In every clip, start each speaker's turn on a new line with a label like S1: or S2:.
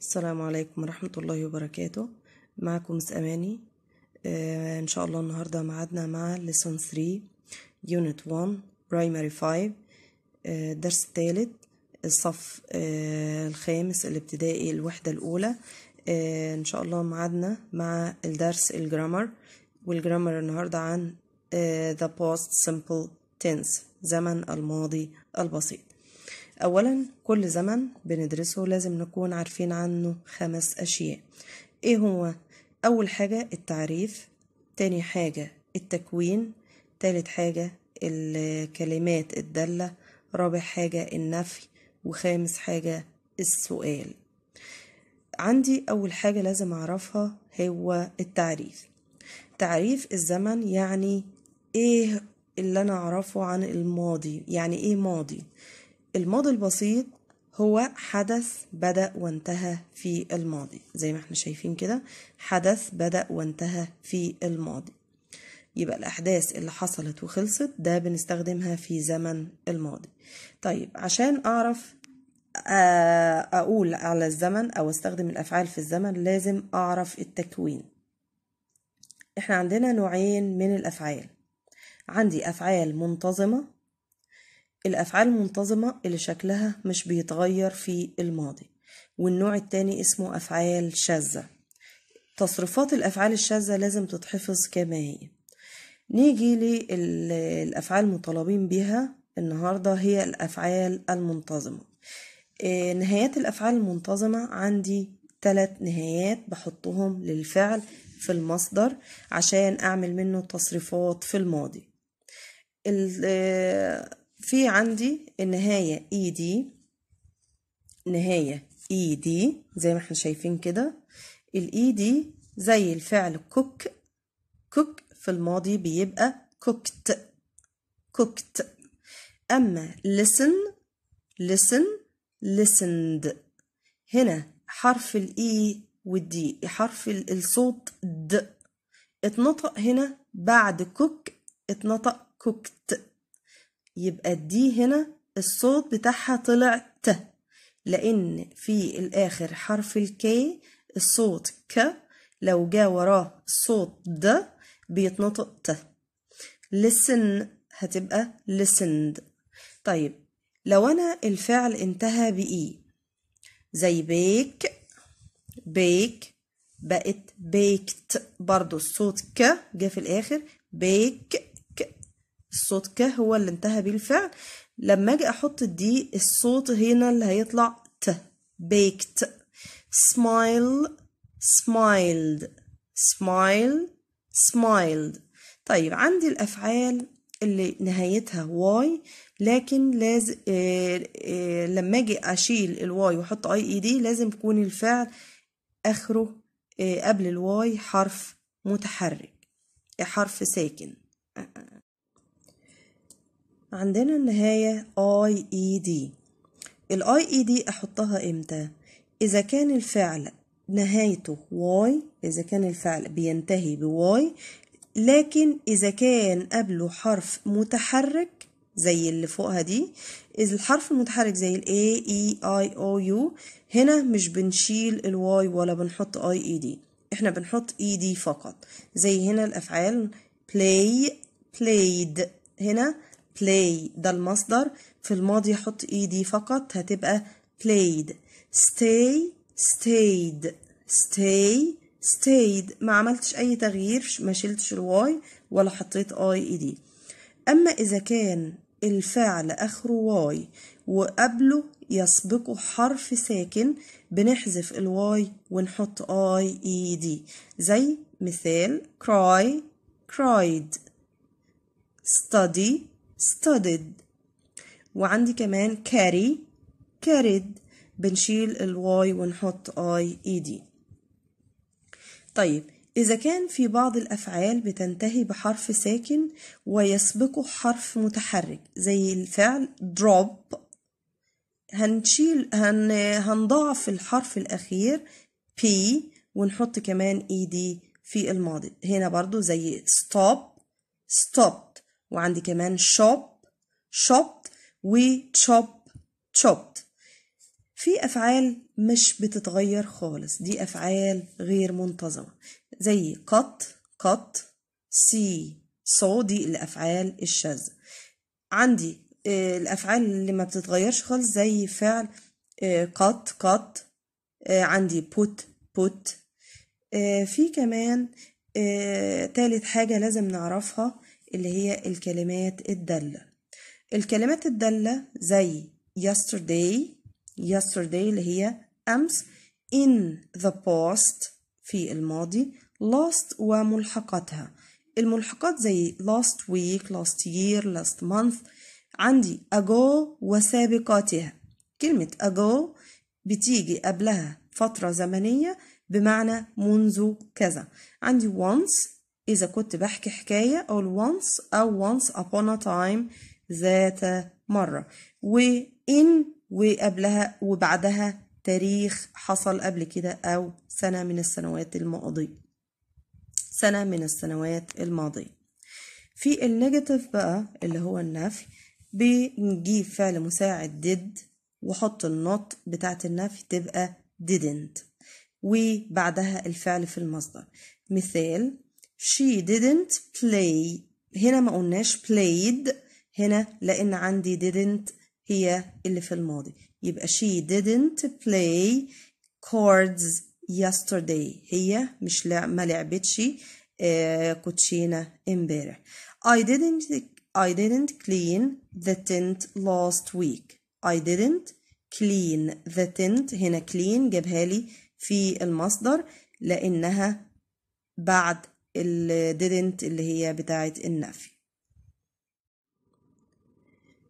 S1: السلام عليكم ورحمة الله وبركاته معكم مس أماني آه إن شاء الله النهاردة معادنا مع لسون 3 يونت 1 برايمري 5 درس الثالث الصف آه الخامس الابتدائي الوحدة الأولى آه إن شاء الله معادنا مع الدرس الجرامر والجرامر النهاردة عن آه، the past simple tense زمن الماضي البسيط أولا كل زمن بندرسه لازم نكون عارفين عنه خمس أشياء إيه هو؟ أول حاجة التعريف تاني حاجة التكوين تالت حاجة الكلمات الدالة رابع حاجة النفي وخامس حاجة السؤال عندي أول حاجة لازم أعرفها هو التعريف تعريف الزمن يعني ايه اللي انا اعرفه عن الماضي يعني ايه ماضي الماضي البسيط هو حدث بدأ وانتهى في الماضي زي ما احنا شايفين كده حدث بدأ وانتهى في الماضي يبقى الأحداث اللي حصلت وخلصت ده بنستخدمها في زمن الماضي طيب عشان أعرف آه، أقول على الزمن أو أستخدم الأفعال في الزمن لازم أعرف التكوين احنا عندنا نوعين من الافعال عندي افعال منتظمه الافعال المنتظمه اللي شكلها مش بيتغير في الماضي والنوع التاني اسمه افعال شاذه تصرفات الافعال الشاذه لازم تتحفظ كما هي نيجي للافعال المطالبين بها النهارده هي الافعال المنتظمه آه، نهايات الافعال المنتظمه عندي ثلاث نهايات بحطهم للفعل في المصدر عشان أعمل منه تصريفات في الماضي آه، في عندي النهاية اي e دي نهاية اي e دي زي ما احنا شايفين كده الاي دي e زي الفعل كوك كوك في الماضي بيبقى كوكت كوكت اما listen listen listened هنا حرف الاي والدي حرف الصوت د اتنطق هنا بعد كوك اتنطق كوكت يبقى الدي هنا الصوت بتاعها طلع ت لأن في الآخر حرف الكي الصوت ك لو جا وراه صوت د بيتنطق ت listen هتبقى listened طيب لو أنا الفعل انتهى بإي زي بيك بيك بقت بيكت برضو الصوت ك جه في الآخر بيك ك الصوت ك هو اللي انتهى بيه الفعل لما أجي أحط دي الصوت هنا اللي هيطلع ت بيكت سمايل سمايلد سمايل سمايلد طيب عندي الأفعال اللي نهايتها واي لكن لازم آه، آه، لما اجي اشيل الواي واحط اي اي دي لازم يكون الفعل آخره آه، قبل الواي حرف متحرك آه، حرف ساكن آه، عندنا النهاية اي اي دي الاي اي دي احطها امتى اذا كان الفعل نهايته واي اذا كان الفعل بينتهي بواي لكن اذا كان قبله حرف متحرك زي اللي فوقها دي الحرف المتحرك زي ال A E I O U هنا مش بنشيل الواي ولا بنحط I E D احنا بنحط E D فقط زي هنا الأفعال play played هنا play ده المصدر في الماضي حط E D فقط هتبقى played stay stayed stay stayed ما عملتش أي تغيير ما شلتش الواي ولا حطيت I E D أما إذا كان الفعل آخره واي وقبله يسبقه حرف ساكن بنحذف الواي ونحط اي اي دي زي مثال cry cried study studied وعندي كمان carry carried بنشيل الواي ونحط اي اي دي طيب إذا كان في بعض الأفعال بتنتهي بحرف ساكن ويسبقه حرف متحرك زي الفعل drop هنشيل هن هنضعف الحرف الأخير p ونحط كمان ed في الماضي هنا برضو زي stop stopped وعندي كمان shop shopped و chop chopped في أفعال مش بتتغير خالص دي أفعال غير منتظمة زي قط قط سي صو دي الأفعال الشاذة عندي آه، الأفعال اللي ما بتتغيرش خالص زي فعل آه، قط قط آه، عندي بوت بوت في كمان تالت حاجة لازم نعرفها اللي هي الكلمات الدالة الكلمات الدالة زي yesterday yesterday اللي هي أمس in the past في الماضي last وملحقاتها الملحقات زي last week last year last month عندي ago وسابقاتها كلمة ago بتيجي قبلها فترة زمنية بمعنى منذ كذا عندي once إذا كنت بحكي حكاية أو once أو once upon a time ذات مرة وإن وقبلها وبعدها تاريخ حصل قبل كده أو سنة من السنوات الماضية سنة من السنوات الماضية في النيجاتيف بقى اللي هو النفي بنجيب فعل مساعد did وحط النط بتاعت النفي تبقى didn't وبعدها الفعل في المصدر مثال she didn't play هنا ما قلناش played هنا لأن عندي didn't هي اللي في الماضي يبقى she didn't play cards yesterday هي مش لع... ما لعبتش آه، كوتشينة امبارح I didn't I didn't clean the tent last week I didn't clean the tent هنا clean جابها لي في المصدر لأنها بعد ال didn't اللي هي بتاعة النفي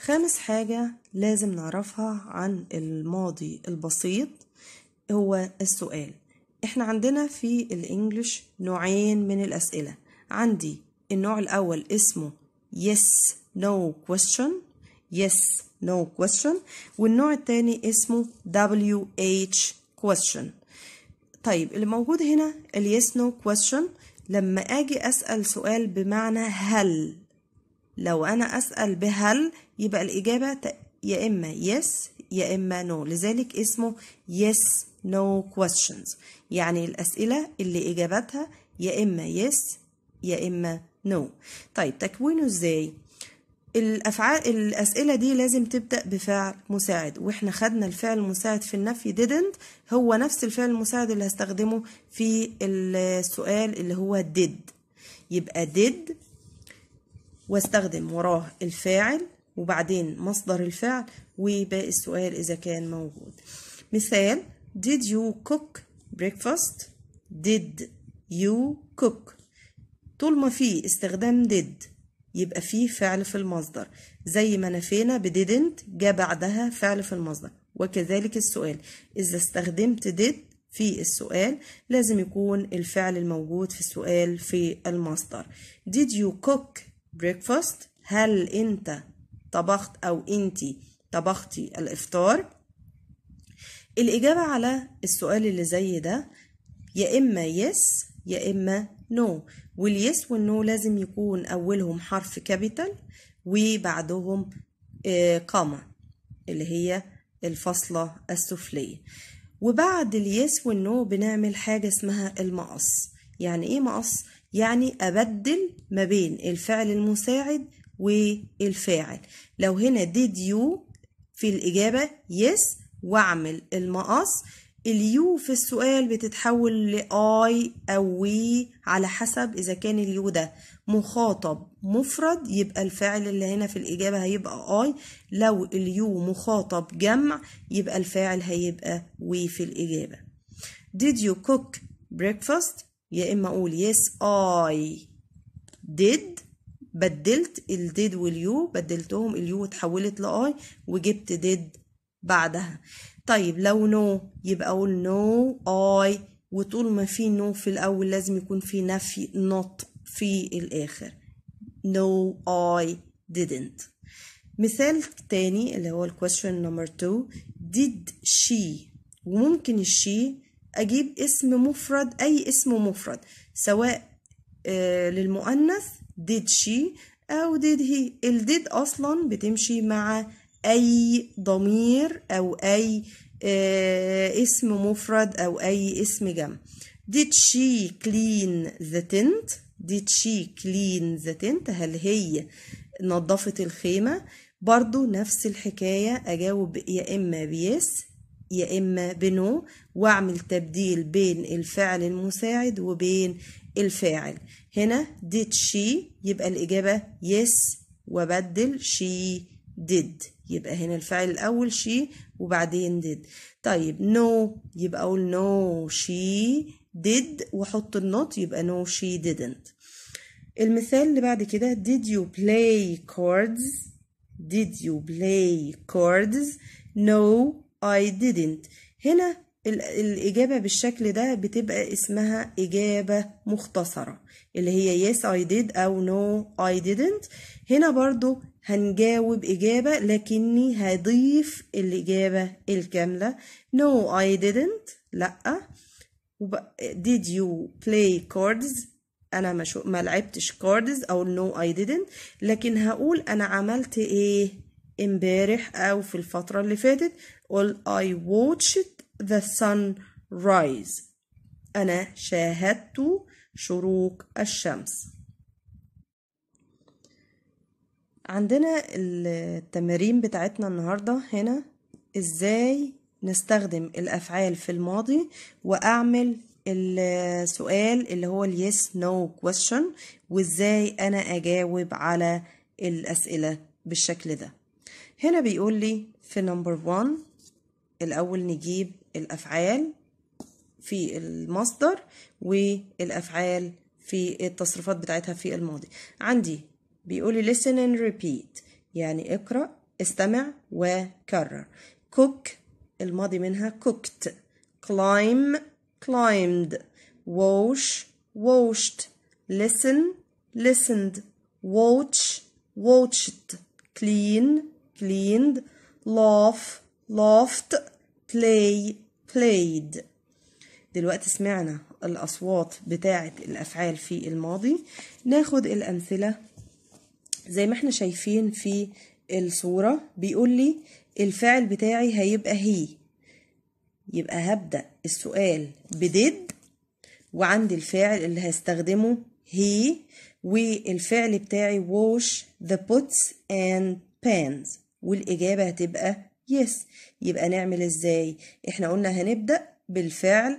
S1: خامس حاجة لازم نعرفها عن الماضي البسيط هو السؤال احنا عندنا في الانجليش نوعين من الاسئله عندي النوع الاول اسمه yes no question yes no question والنوع الثاني اسمه WH question طيب اللي موجود هنا ال yes no question لما اجي اسال سؤال بمعنى هل لو انا اسال بهل يبقى الاجابه يا اما yes يا إما نو لذلك اسمه yes no questions يعني الأسئلة اللي إجابتها يا إما yes يا إما no طيب تكوينه إزاي؟ الأفعال الأسئلة دي لازم تبدأ بفعل مساعد وإحنا خدنا الفعل المساعد في النفي didn't هو نفس الفعل المساعد اللي هستخدمه في السؤال اللي هو did يبقى did واستخدم وراه الفاعل وبعدين مصدر الفعل وباقي السؤال إذا كان موجود مثال did you cook breakfast did you cook طول ما في استخدام did يبقى فيه فعل في المصدر زي ما نفينا ب didn't جاء بعدها فعل في المصدر وكذلك السؤال إذا استخدمت did في السؤال لازم يكون الفعل الموجود في السؤال في المصدر did you cook breakfast هل أنت طبخت أو أنت طبختي الإفطار الإجابة على السؤال اللي زي ده يا إما يس يا إما نو واليس والنو لازم يكون أولهم حرف كابيتال وبعدهم قامة اللي هي الفصلة السفلية وبعد اليس والنو بنعمل حاجة اسمها المقص يعني ايه مقص؟ يعني أبدل ما بين الفعل المساعد والفاعل لو هنا did you في الإجابة yes واعمل المقص اليو في السؤال بتتحول لآي أو وي على حسب إذا كان اليو ده مخاطب مفرد يبقى الفاعل اللي هنا في الإجابة هيبقى آي لو اليو مخاطب جمع يبقى الفاعل هيبقى وي في الإجابة Did you cook breakfast؟ يا إما أقول yes I did بدلت الديد واليو بدلتهم اليو اتحولت لاي وجبت ديد بعدها طيب لو نو no, يبقى اقول نو no, اي وطول ما في نو no في الاول لازم يكون في نفي نوت في الاخر no I didn't مثال تاني اللي هو الكويشن نمبر 2 did she وممكن الشي اجيب اسم مفرد اي اسم مفرد سواء آه، للمؤنث did she أو did he did أصلا بتمشي مع أي ضمير أو أي آه، اسم مفرد أو أي اسم جمع did she clean the tent did she clean the tent هل هي نظفت الخيمة برضو نفس الحكاية أجاوب يا إما بيس يا إما بنو وأعمل تبديل بين الفعل المساعد وبين الفاعل هنا did she يبقى الإجابة yes وبدل she did يبقى هنا الفعل الأول she وبعدين did طيب no يبقى أقول no she did وحط النوت يبقى no she didn't المثال اللي بعد كده did you play cards did you play cards no I didn't هنا الإجابة بالشكل ده بتبقى اسمها إجابة مختصرة اللي هي yes I did أو no I didn't هنا برضو هنجاوب إجابة لكني هضيف الإجابة الكاملة no I didn't لأ did you play cards أنا ما, لعبتش cards أو no I didn't لكن هقول أنا عملت إيه امبارح أو في الفترة اللي فاتت قول I watched the sun rise أنا شاهدت شروق الشمس عندنا التمارين بتاعتنا النهاردة هنا إزاي نستخدم الأفعال في الماضي وأعمل السؤال اللي هو ال yes no question وإزاي أنا أجاوب على الأسئلة بالشكل ده هنا بيقول لي في نمبر 1 الأول نجيب الأفعال في المصدر والأفعال في التصريفات بتاعتها في الماضي عندي بيقول لي listen and repeat يعني اقرأ استمع وكرر cook الماضي منها cooked climb climbed wash washed listen listened watch watched clean cleaned laugh laughed play played دلوقتي سمعنا الأصوات بتاعة الأفعال في الماضي ناخد الأمثلة زي ما احنا شايفين في الصورة بيقول لي الفعل بتاعي هيبقى هي يبقى هبدأ السؤال بديد وعندي الفعل اللي هستخدمه هي والفعل بتاعي wash the pots and pans والإجابة هتبقى yes يبقى نعمل إزاي إحنا قلنا هنبدأ بالفعل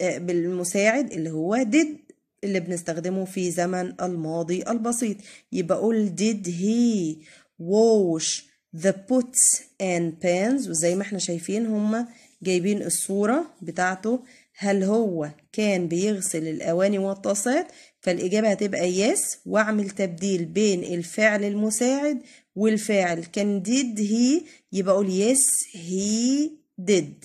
S1: آه، بالمساعد اللي هو did اللي بنستخدمه في زمن الماضي البسيط يبقى قول did he wash the pots and pans وزي ما احنا شايفين هما جايبين الصورة بتاعته هل هو كان بيغسل الأواني والطاسات فالإجابة هتبقى يس وأعمل تبديل بين الفعل المساعد والفاعل كان ديد هي يبقى أقول يس هي ديد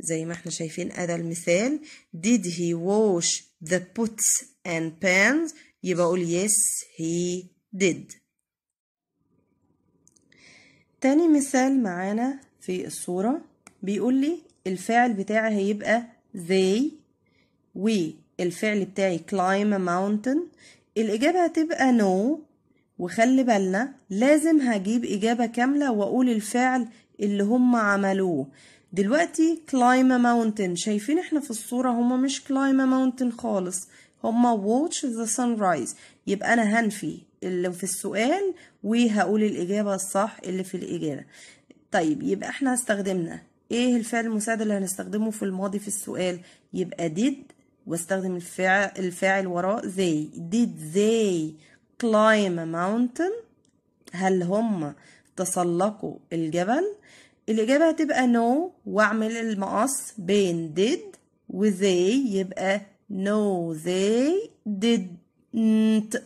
S1: زي ما احنا شايفين أدا المثال did he wash the pots and pans يبقى أقول يس he did تاني مثال معانا في الصورة بيقول لي الفاعل بتاعي هيبقى they we الفعل بتاعي climb a mountain الإجابة هتبقى no وخلي بالنا لازم هجيب إجابة كاملة وأقول الفعل اللي هم عملوه دلوقتي climb a mountain شايفين احنا في الصورة هما مش climb a mountain خالص هما watch the sunrise يبقى أنا هنفي اللي في السؤال وهقول الإجابة الصح اللي في الإجابة طيب يبقى احنا استخدمنا ايه الفعل المساعد اللي هنستخدمه في الماضي في السؤال يبقى did واستخدم الفاعل, الفاعل وراء they did they climb a mountain هل هم تسلقوا الجبل الإجابة هتبقى no وأعمل المقص بين did و they يبقى no they didn't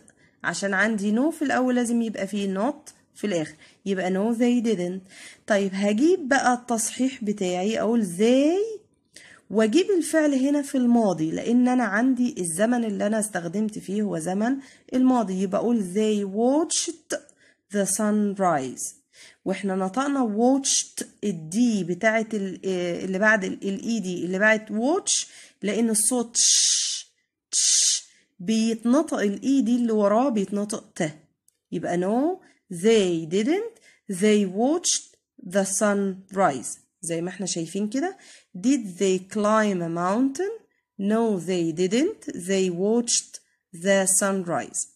S1: عشان عندي no في الأول لازم يبقى فيه not في الآخر يبقى no they didn't طيب هجيب بقى التصحيح بتاعي أقول they واجيب الفعل هنا في الماضي لان انا عندي الزمن اللي انا استخدمت فيه هو زمن الماضي يبقى اقول they watched the sunrise واحنا نطقنا watched الدي بتاعت آه، اللي بعد الاي e دي اللي بعد watch لان الصوت ش ش بيتنطق الاي e دي اللي وراه بيتنطق ت يبقى no they didn't they watched the sunrise زي ما احنا شايفين كده did they climb a mountain no they didn't they watched the sunrise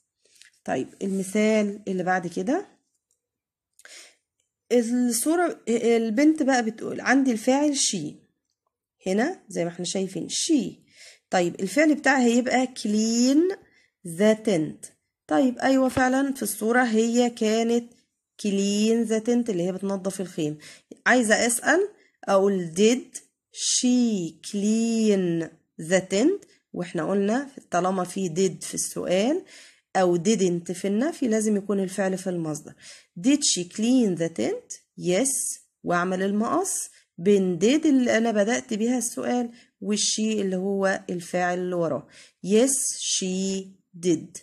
S1: طيب المثال اللي بعد كده الصورة البنت بقى بتقول عندي الفاعل she هنا زي ما احنا شايفين she طيب الفعل بتاعها هيبقى clean the tent طيب أيوة فعلا في الصورة هي كانت clean the tent اللي هي بتنظف الخيم عايزة أسأل أقول did she clean the tent واحنا قلنا طالما في did في السؤال أو didn't في النفي لازم يكون الفعل في المصدر did she clean the tent yes وأعمل المقص بين did اللي أنا بدأت بيها السؤال والشي اللي هو الفاعل اللي وراه yes she did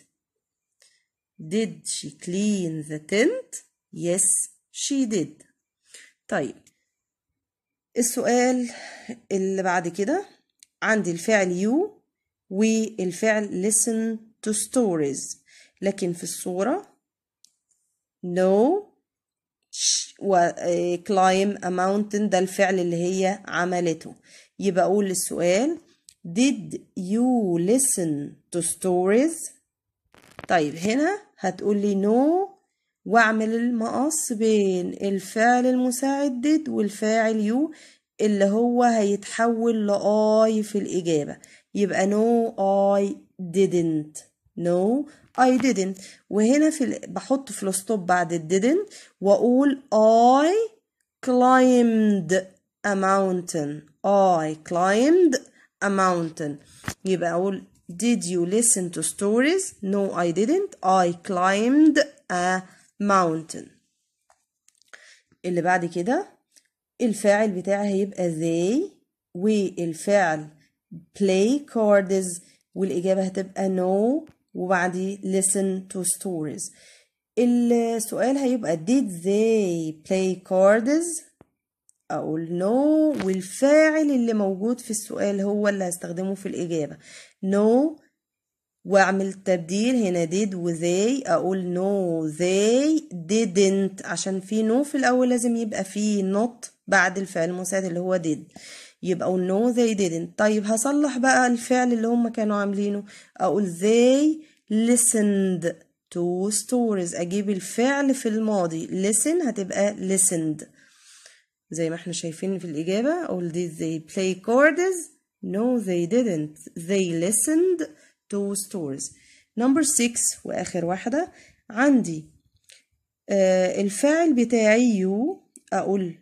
S1: did she clean the tent yes she did طيب السؤال اللي بعد كده عندي الفعل يو والفعل listen to stories لكن في الصورة no و آه، climb a mountain ده الفعل اللي هي عملته يبقى أقول السؤال did you listen to stories طيب هنا هتقول لي no واعمل المقص بين الفعل المساعد did والفاعل يو اللي هو هيتحول لآي في الإجابة يبقى no I didn't no I didn't وهنا في ال... بحط في الستوب بعد الديدنت didn't وأقول I climbed a mountain I climbed a mountain يبقى أقول did you listen to stories no I didn't I climbed a mountain اللي بعد كده الفاعل بتاعها هيبقى they والفعل play cards والإجابة هتبقى no وبعديه listen to stories السؤال هيبقى did they play cards أقول no والفاعل اللي موجود في السؤال هو اللي هستخدمه في الإجابة no واعمل تبديل هنا did وزي اقول no they didn't عشان في no في الاول لازم يبقى في not بعد الفعل المساعد اللي هو did يبقى اقول no they didn't طيب هصلح بقى الفعل اللي هم كانوا عاملينه اقول they listened to stories اجيب الفعل في الماضي listen هتبقى listened زي ما احنا شايفين في الاجابه اقول did they play cards no they didn't they listened two stores number six وآخر واحدة عندي آه الفاعل بتاعي you أقول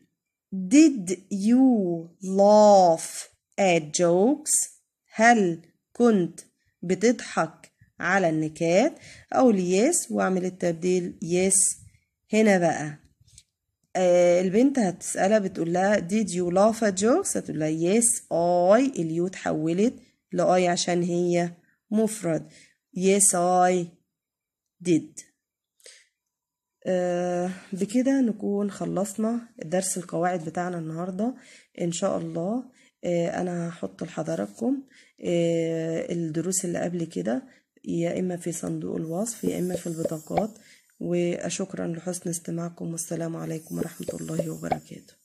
S1: did you laugh at jokes هل كنت بتضحك على النكات أقول yes وأعمل التبديل yes هنا بقى آه البنت هتسألها بتقول لها did you laugh at jokes هتقول لها yes I اليو اتحولت لأي عشان هي مفرد yes I did آه، بكده نكون خلصنا درس القواعد بتاعنا النهاردة إن شاء الله آه، أنا هحط لحضراتكم آه، الدروس اللي قبل كده يا إما في صندوق الوصف يا إما في البطاقات وشكرا لحسن استماعكم والسلام عليكم ورحمة الله وبركاته